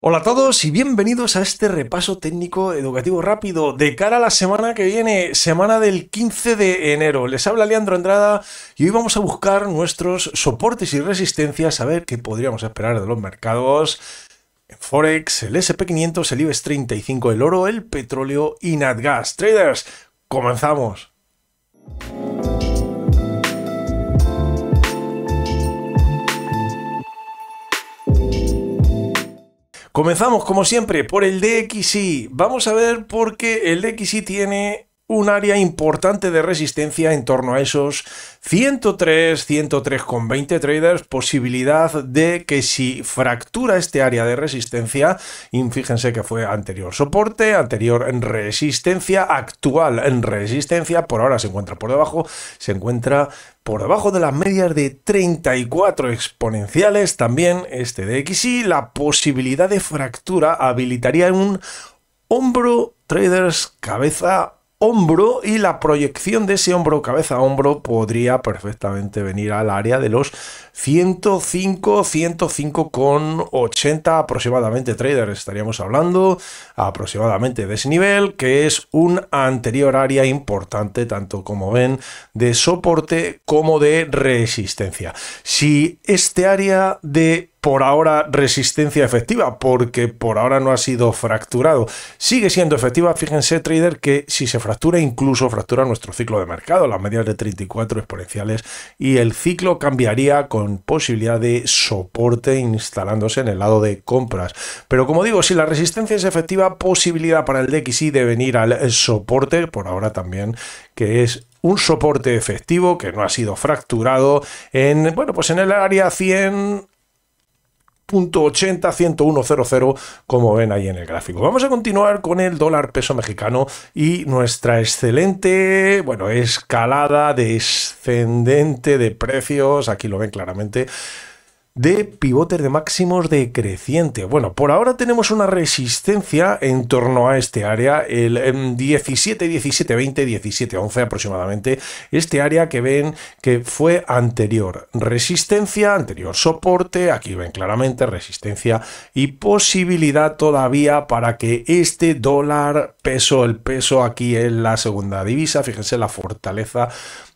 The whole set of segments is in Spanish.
Hola a todos y bienvenidos a este repaso técnico educativo rápido de cara a la semana que viene, semana del 15 de enero. Les habla Leandro Andrada y hoy vamos a buscar nuestros soportes y resistencias, a ver qué podríamos esperar de los mercados. En Forex, el SP500, el IBEX 35, el oro, el petróleo y Natgas. Traders, comenzamos. Comenzamos, como siempre, por el DXI. Vamos a ver por qué el DXI tiene un área importante de resistencia en torno a esos 103, 20 traders, posibilidad de que si fractura este área de resistencia, y fíjense que fue anterior soporte, anterior en resistencia, actual en resistencia, por ahora se encuentra por debajo, se encuentra por debajo de las medias de 34 exponenciales, también este de XY, la posibilidad de fractura habilitaría un hombro traders cabeza hombro y la proyección de ese hombro cabeza a hombro podría perfectamente venir al área de los 105 105,80 aproximadamente traders estaríamos hablando aproximadamente de ese nivel que es un anterior área importante tanto como ven de soporte como de resistencia si este área de por ahora resistencia efectiva, porque por ahora no ha sido fracturado. Sigue siendo efectiva, fíjense, trader, que si se fractura, incluso fractura nuestro ciclo de mercado, las medias de 34 exponenciales, y el ciclo cambiaría con posibilidad de soporte instalándose en el lado de compras. Pero como digo, si la resistencia es efectiva, posibilidad para el DXY de venir al soporte, por ahora también, que es un soporte efectivo que no ha sido fracturado en bueno pues en el área 100 101 10100 como ven ahí en el gráfico. Vamos a continuar con el dólar peso mexicano y nuestra excelente, bueno, escalada descendente de precios, aquí lo ven claramente, de pivotes de máximos creciente Bueno, por ahora tenemos una resistencia en torno a este área, el 17, 17, 20, 17, 11 aproximadamente, este área que ven que fue anterior resistencia, anterior soporte, aquí ven claramente resistencia y posibilidad todavía para que este dólar peso, el peso aquí en la segunda divisa, fíjense la fortaleza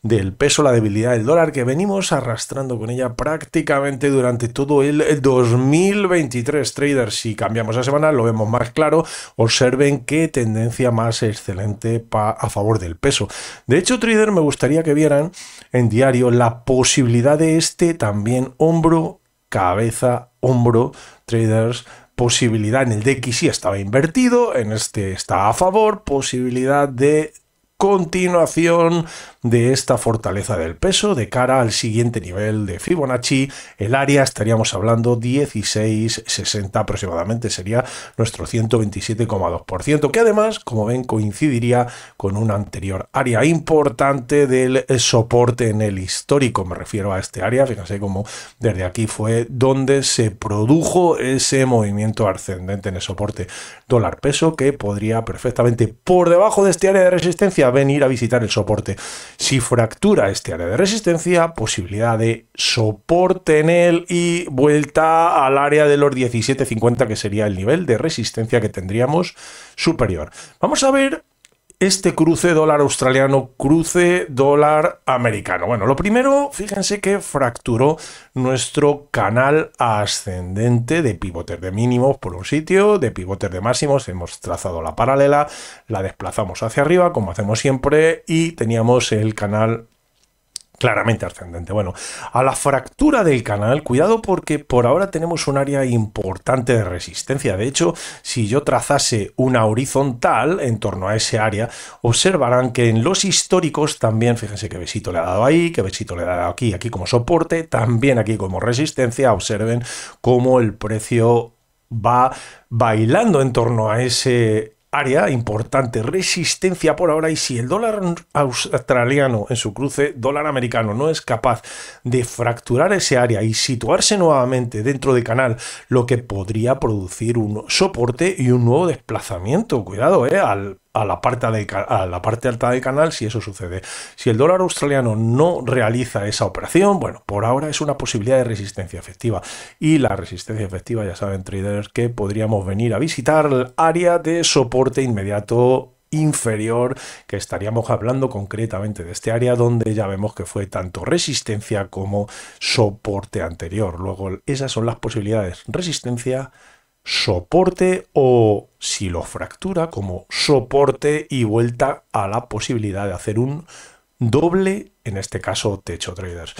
del peso, la debilidad del dólar que venimos arrastrando con ella prácticamente durante todo el 2023. Traders, si cambiamos a semana, lo vemos más claro. Observen qué tendencia más excelente a favor del peso. De hecho, trader, me gustaría que vieran en diario la posibilidad de este también hombro, cabeza, hombro, traders, posibilidad en el DXY estaba invertido, en este está a favor, posibilidad de continuación de esta fortaleza del peso de cara al siguiente nivel de Fibonacci. El área estaríamos hablando 16,60 aproximadamente sería nuestro 127,2%, que además, como ven, coincidiría con un anterior área importante del soporte en el histórico. Me refiero a este área, fíjense cómo desde aquí fue donde se produjo ese movimiento ascendente en el soporte dólar peso que podría perfectamente por debajo de este área de resistencia venir a visitar el soporte si fractura este área de resistencia, posibilidad de soporte en él y vuelta al área de los 1750, que sería el nivel de resistencia que tendríamos superior. Vamos a ver este cruce dólar australiano, cruce dólar americano. Bueno, lo primero, fíjense que fracturó nuestro canal ascendente de pivotes de mínimos por un sitio, de pivotes de máximos, hemos trazado la paralela, la desplazamos hacia arriba, como hacemos siempre, y teníamos el canal claramente ascendente. Bueno, a la fractura del canal, cuidado porque por ahora tenemos un área importante de resistencia. De hecho, si yo trazase una horizontal en torno a ese área, observarán que en los históricos también, fíjense qué besito le ha dado ahí, qué besito le ha dado aquí, aquí como soporte, también aquí como resistencia, observen cómo el precio va bailando en torno a ese área importante, resistencia por ahora y si el dólar australiano en su cruce dólar americano no es capaz de fracturar ese área y situarse nuevamente dentro de canal, lo que podría producir un soporte y un nuevo desplazamiento, cuidado, eh, al a la, parte a la parte alta del canal si eso sucede. Si el dólar australiano no realiza esa operación, bueno, por ahora es una posibilidad de resistencia efectiva. Y la resistencia efectiva, ya saben traders, que podríamos venir a visitar el área de soporte inmediato inferior que estaríamos hablando concretamente de este área donde ya vemos que fue tanto resistencia como soporte anterior. Luego esas son las posibilidades. Resistencia, soporte o si lo fractura como soporte y vuelta a la posibilidad de hacer un doble, en este caso techo traders.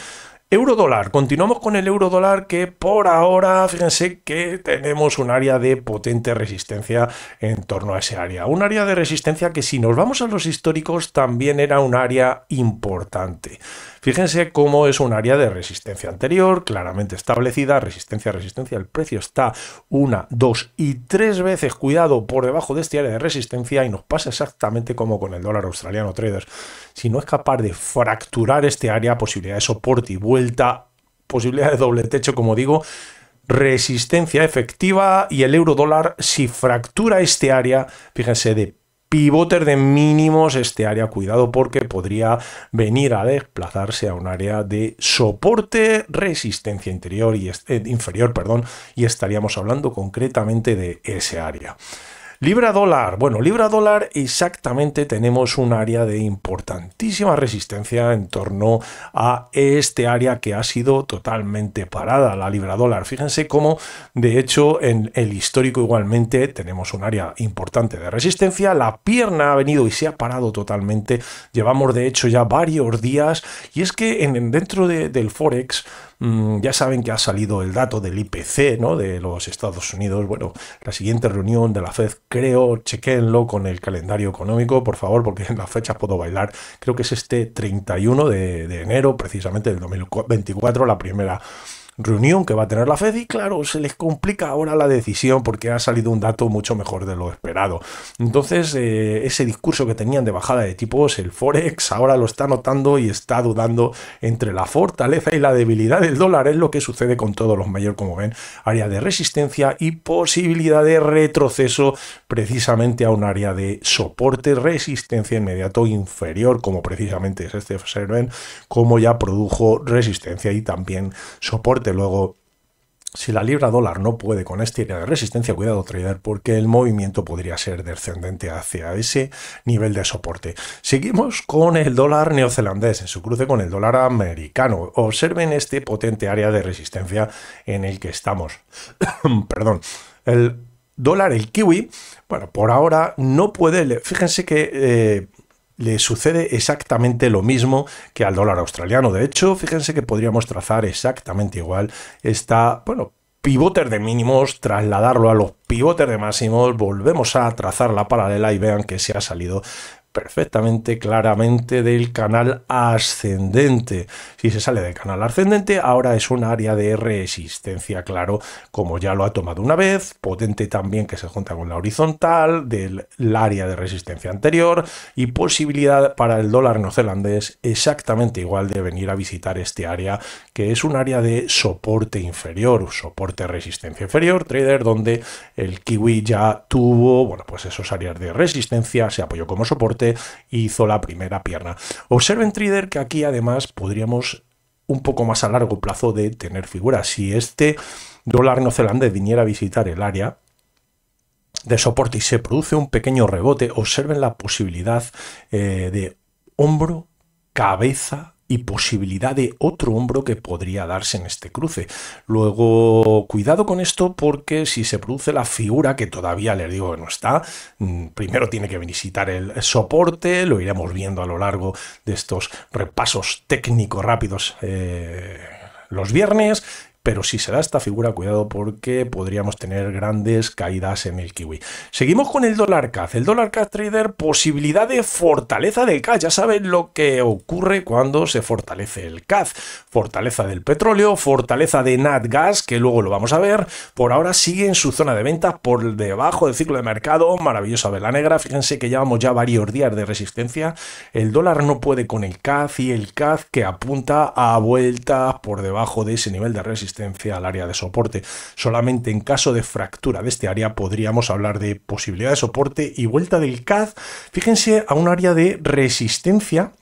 Euro dólar, continuamos con el euro dólar que por ahora, fíjense que tenemos un área de potente resistencia en torno a ese área. Un área de resistencia que si nos vamos a los históricos también era un área importante. Fíjense cómo es un área de resistencia anterior, claramente establecida, resistencia, resistencia, el precio está una, dos y tres veces, cuidado, por debajo de este área de resistencia y nos pasa exactamente como con el dólar australiano traders. Si no es capaz de fracturar este área, posibilidad de soporte y vuelta, posibilidad de doble techo, como digo, resistencia efectiva y el euro dólar, si fractura este área, fíjense, de pivoter de mínimos este área. Cuidado porque podría venir a desplazarse a un área de soporte, resistencia interior y eh, inferior, perdón, y estaríamos hablando concretamente de ese área. Libra dólar. Bueno, libra dólar exactamente tenemos un área de importantísima resistencia en torno a este área que ha sido totalmente parada, la libra dólar. Fíjense cómo, de hecho, en el histórico igualmente tenemos un área importante de resistencia. La pierna ha venido y se ha parado totalmente. Llevamos, de hecho, ya varios días. Y es que en, dentro del Forex Mm, ya saben que ha salido el dato del IPC ¿no? de los Estados Unidos. Bueno, la siguiente reunión de la FED, creo, chequenlo con el calendario económico, por favor, porque en las fechas puedo bailar. Creo que es este 31 de, de enero, precisamente del 2024, la primera reunión que va a tener la Fed y claro, se les complica ahora la decisión porque ha salido un dato mucho mejor de lo esperado. Entonces, eh, ese discurso que tenían de bajada de tipos, el Forex, ahora lo está notando y está dudando entre la fortaleza y la debilidad del dólar. Es lo que sucede con todos los mayores, como ven, área de resistencia y posibilidad de retroceso precisamente a un área de soporte, resistencia inmediato inferior, como precisamente es este observen, como ya produjo resistencia y también soporte Luego, si la libra dólar no puede con este área de resistencia, cuidado trader, porque el movimiento podría ser descendente hacia ese nivel de soporte. Seguimos con el dólar neozelandés en su cruce con el dólar americano. Observen este potente área de resistencia en el que estamos. Perdón. El dólar, el kiwi, bueno, por ahora no puede, fíjense que eh, le sucede exactamente lo mismo que al dólar australiano. De hecho, fíjense que podríamos trazar exactamente igual esta, bueno, pivoter de mínimos, trasladarlo a los pivotes de máximos, volvemos a trazar la paralela y vean que se ha salido perfectamente claramente del canal ascendente. Si se sale del canal ascendente, ahora es un área de resistencia, claro, como ya lo ha tomado una vez, potente también que se junta con la horizontal del área de resistencia anterior y posibilidad para el dólar neozelandés exactamente igual de venir a visitar este área, que es un área de soporte inferior, soporte resistencia inferior, trader, donde el kiwi ya tuvo, bueno, pues esos áreas de resistencia, se apoyó como soporte hizo la primera pierna. Observen, trader, que aquí además podríamos un poco más a largo plazo de tener figuras. Si este dólar neozelandés viniera a visitar el área, de soporte y se produce un pequeño rebote, observen la posibilidad eh, de hombro, cabeza, y posibilidad de otro hombro que podría darse en este cruce. Luego, cuidado con esto porque si se produce la figura, que todavía les digo que no está, mm, primero tiene que visitar el soporte, lo iremos viendo a lo largo de estos repasos técnicos rápidos. Eh, los viernes pero si se da esta figura, cuidado porque podríamos tener grandes caídas en el kiwi. Seguimos con el dólar CAD. El dólar CAD trader, posibilidad de fortaleza del CAD. Ya saben lo que ocurre cuando se fortalece el CAD. Fortaleza del petróleo, fortaleza de NatGas, que luego lo vamos a ver. Por ahora sigue en su zona de ventas por debajo del ciclo de mercado. Maravillosa vela negra. Fíjense que llevamos ya varios días de resistencia. El dólar no puede con el CAD y el CAD que apunta a vueltas por debajo de ese nivel de resistencia resistencia al área de soporte. Solamente en caso de fractura de este área podríamos hablar de posibilidad de soporte y vuelta del CAD, fíjense, a un área de resistencia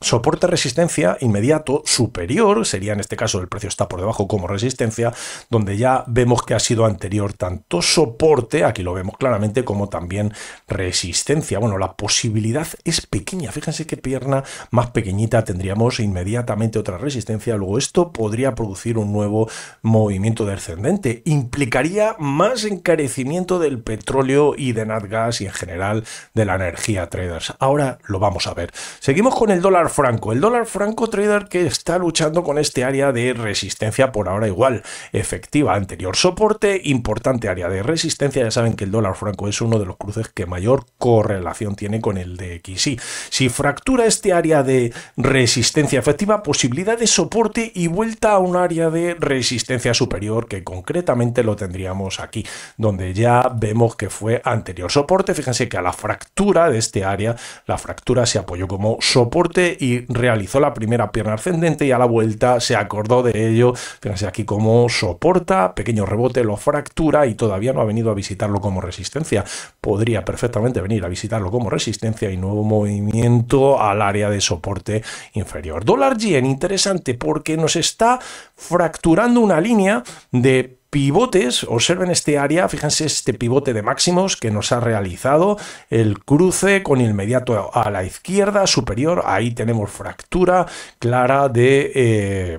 soporte resistencia inmediato superior, sería en este caso el precio está por debajo como resistencia, donde ya vemos que ha sido anterior tanto soporte, aquí lo vemos claramente, como también resistencia. Bueno, la posibilidad es pequeña, fíjense qué pierna más pequeñita tendríamos inmediatamente otra resistencia, luego esto podría producir un nuevo movimiento descendente, implicaría más encarecimiento del petróleo y de gas y en general de la energía traders. Ahora lo vamos a ver. Seguimos con el dólar franco. El dólar franco trader que está luchando con este área de resistencia por ahora igual. Efectiva, anterior soporte, importante área de resistencia. Ya saben que el dólar franco es uno de los cruces que mayor correlación tiene con el de XI, Si fractura este área de resistencia efectiva, posibilidad de soporte y vuelta a un área de resistencia superior que concretamente lo tendríamos aquí, donde ya vemos que fue anterior soporte. Fíjense que a la fractura de este área, la fractura se apoyó como soporte y realizó la primera pierna ascendente y a la vuelta se acordó de ello. Fíjense aquí cómo soporta, pequeño rebote, lo fractura y todavía no ha venido a visitarlo como resistencia. Podría perfectamente venir a visitarlo como resistencia y nuevo movimiento al área de soporte inferior. Dólar yen, interesante porque nos está fracturando una línea de pivotes, observen este área, fíjense este pivote de máximos que nos ha realizado, el cruce con inmediato a la izquierda superior, ahí tenemos fractura clara de, eh,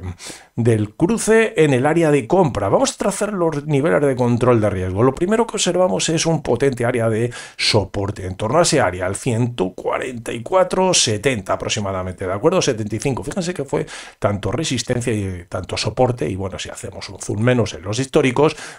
del cruce en el área de compra. Vamos a trazar los niveles de control de riesgo. Lo primero que observamos es un potente área de soporte, en torno a ese área, al 144, 70 aproximadamente, ¿de acuerdo? 75, fíjense que fue tanto resistencia y tanto soporte, y bueno, si hacemos un zoom menos en los históricos,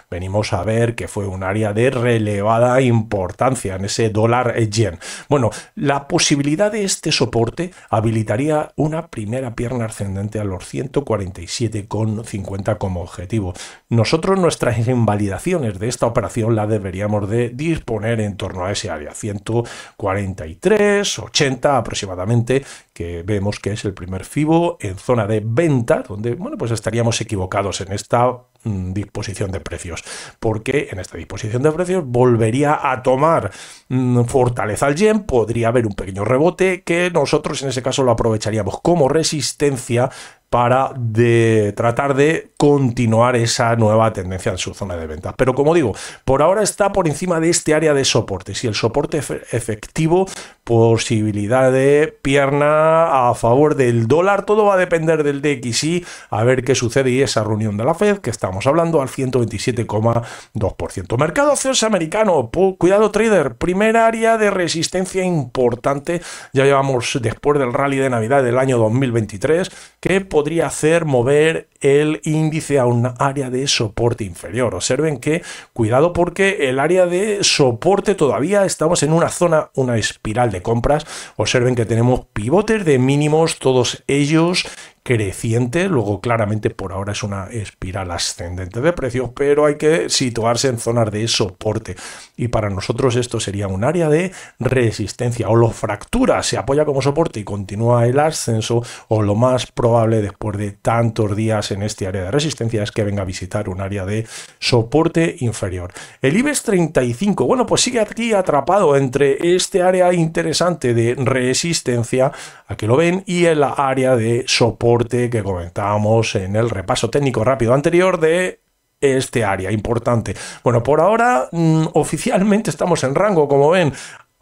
venimos a ver que fue un área de relevada importancia en ese dólar yen. Bueno, la posibilidad de este soporte habilitaría una primera pierna ascendente a los 147,50 como objetivo. Nosotros nuestras invalidaciones de esta operación la deberíamos de disponer en torno a ese área, 143, 80 aproximadamente, que vemos que es el primer FIBO en zona de venta, donde bueno, pues estaríamos equivocados en esta Mm, disposición de precios, porque en esta disposición de precios volvería a tomar mm, fortaleza al yen, podría haber un pequeño rebote que nosotros en ese caso lo aprovecharíamos como resistencia para de tratar de continuar esa nueva tendencia en su zona de ventas. Pero como digo, por ahora está por encima de este área de soporte. Si el soporte efectivo, posibilidad de pierna a favor del dólar, todo va a depender del DXY, a ver qué sucede y esa reunión de la Fed que estamos hablando al 127,2%. Mercado azul americano, cuidado trader, primer área de resistencia importante, ya llevamos después del rally de Navidad del año 2023, que podría hacer mover el índice a un área de soporte inferior. Observen que, cuidado porque el área de soporte todavía estamos en una zona, una espiral de compras. Observen que tenemos pivotes de mínimos, todos ellos creciente, luego claramente por ahora es una espiral ascendente de precios, pero hay que situarse en zonas de soporte y para nosotros esto sería un área de resistencia o lo fractura, se apoya como soporte y continúa el ascenso o lo más probable después de tantos días en este área de resistencia es que venga a visitar un área de soporte inferior. El IBEX 35, bueno, pues sigue aquí atrapado entre este área interesante de resistencia, aquí lo ven, y el área de soporte que comentábamos en el repaso técnico rápido anterior de este área importante. Bueno, por ahora mm, oficialmente estamos en rango, como ven,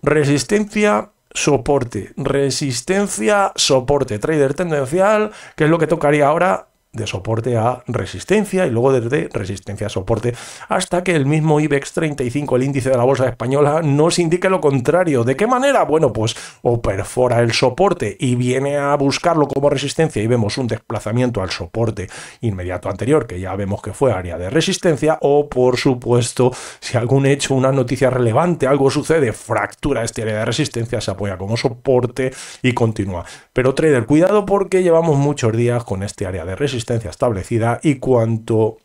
resistencia soporte, resistencia, soporte, trader tendencial, que es lo que tocaría ahora de soporte a resistencia y luego desde resistencia a soporte hasta que el mismo IBEX 35, el índice de la bolsa española, nos indique lo contrario. ¿De qué manera? Bueno, pues o perfora el soporte y viene a buscarlo como resistencia y vemos un desplazamiento al soporte inmediato anterior, que ya vemos que fue área de resistencia, o por supuesto, si algún hecho, una noticia relevante, algo sucede, fractura este área de resistencia, se apoya como soporte y continúa. Pero trader, cuidado porque llevamos muchos días con este área de resistencia establecida y cuanto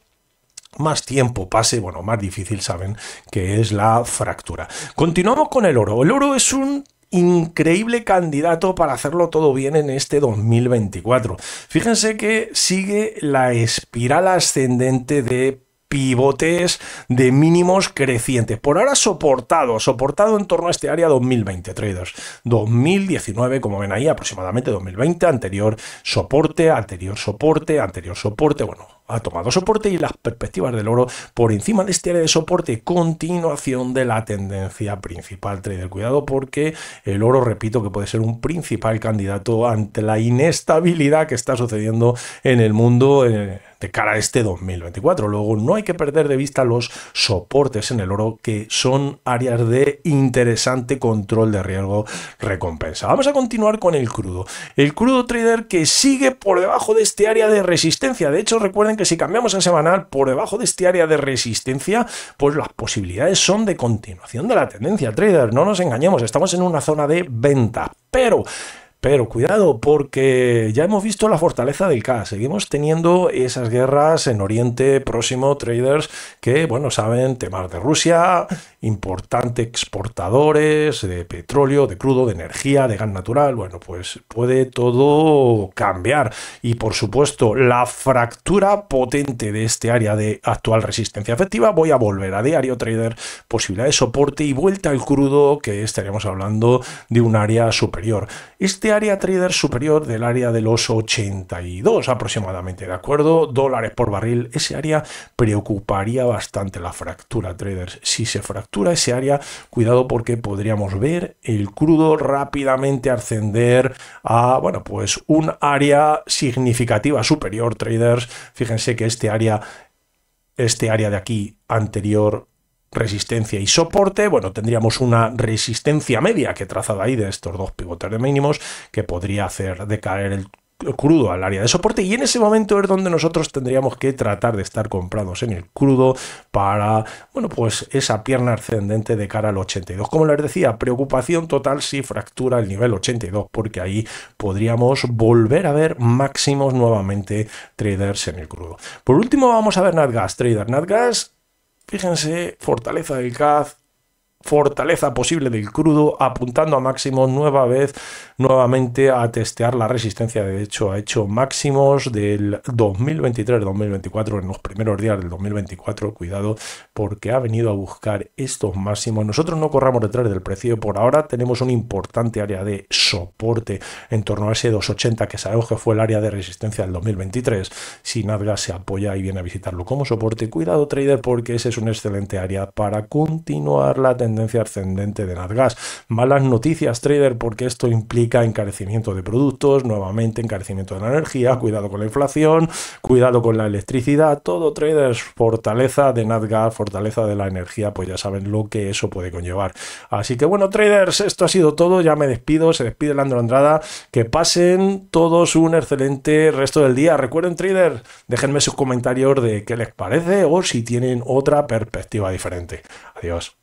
más tiempo pase, bueno, más difícil saben que es la fractura. Continuamos con el oro. El oro es un increíble candidato para hacerlo todo bien en este 2024. Fíjense que sigue la espiral ascendente de pivotes de mínimos crecientes. Por ahora soportado, soportado en torno a este área 2020, traders. 2019, como ven ahí, aproximadamente 2020, anterior soporte, anterior soporte, anterior soporte, bueno, ha tomado soporte y las perspectivas del oro por encima de este área de soporte, continuación de la tendencia principal trader. Cuidado porque el oro, repito, que puede ser un principal candidato ante la inestabilidad que está sucediendo en el mundo. Eh, de cara a este 2024. Luego, no hay que perder de vista los soportes en el oro, que son áreas de interesante control de riesgo recompensa. Vamos a continuar con el crudo. El crudo trader que sigue por debajo de este área de resistencia. De hecho, recuerden que que si cambiamos a semanal por debajo de este área de resistencia, pues las posibilidades son de continuación de la tendencia trader. No nos engañemos, estamos en una zona de venta. Pero pero cuidado, porque ya hemos visto la fortaleza del K. Seguimos teniendo esas guerras en Oriente Próximo, traders que, bueno, saben temas de Rusia, importante exportadores de petróleo, de crudo, de energía, de gas natural. Bueno, pues puede todo cambiar. Y por supuesto, la fractura potente de este área de actual resistencia efectiva. Voy a volver a diario trader, posibilidad de soporte y vuelta al crudo, que estaríamos hablando de un área superior. Este área trader superior del área de los 82 aproximadamente, ¿de acuerdo? Dólares por barril, ese área preocuparía bastante la fractura traders. Si se fractura ese área, cuidado porque podríamos ver el crudo rápidamente ascender a, bueno, pues un área significativa superior traders. Fíjense que este área este área de aquí anterior resistencia y soporte, bueno, tendríamos una resistencia media que trazada ahí de estos dos pivotes de mínimos que podría hacer decaer el crudo al área de soporte y en ese momento es donde nosotros tendríamos que tratar de estar comprados en el crudo para, bueno, pues esa pierna ascendente de cara al 82. Como les decía, preocupación total si fractura el nivel 82 porque ahí podríamos volver a ver máximos nuevamente traders en el crudo. Por último vamos a ver Natgas, trader Natgas Fíjense, fortaleza del caz fortaleza posible del crudo, apuntando a máximo nueva vez, nuevamente a testear la resistencia. De hecho, ha hecho máximos del 2023-2024, en los primeros días del 2024. Cuidado, porque ha venido a buscar estos máximos. Nosotros no corramos detrás del precio. Por ahora tenemos un importante área de soporte en torno a ese 280, que sabemos que fue el área de resistencia del 2023. Si Nadga se apoya y viene a visitarlo como soporte, cuidado, trader, porque ese es un excelente área para continuar la tendencia tendencia ascendente de gas Malas noticias, trader, porque esto implica encarecimiento de productos, nuevamente encarecimiento de la energía, cuidado con la inflación, cuidado con la electricidad, todo traders, fortaleza de Nasdaq, fortaleza de la energía, pues ya saben lo que eso puede conllevar. Así que bueno, traders, esto ha sido todo, ya me despido, se despide Landro Andrada, que pasen todos un excelente resto del día. Recuerden, trader, déjenme sus comentarios de qué les parece o si tienen otra perspectiva diferente. Adiós.